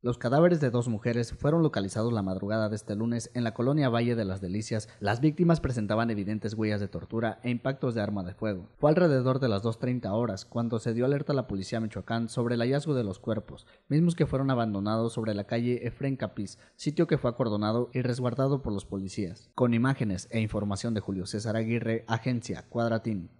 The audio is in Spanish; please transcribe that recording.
Los cadáveres de dos mujeres fueron localizados la madrugada de este lunes en la colonia Valle de las Delicias. Las víctimas presentaban evidentes huellas de tortura e impactos de arma de fuego. Fue alrededor de las 2.30 horas cuando se dio alerta a la policía Michoacán sobre el hallazgo de los cuerpos, mismos que fueron abandonados sobre la calle Efren Capiz, sitio que fue acordonado y resguardado por los policías. Con imágenes e información de Julio César Aguirre, Agencia Cuadratín.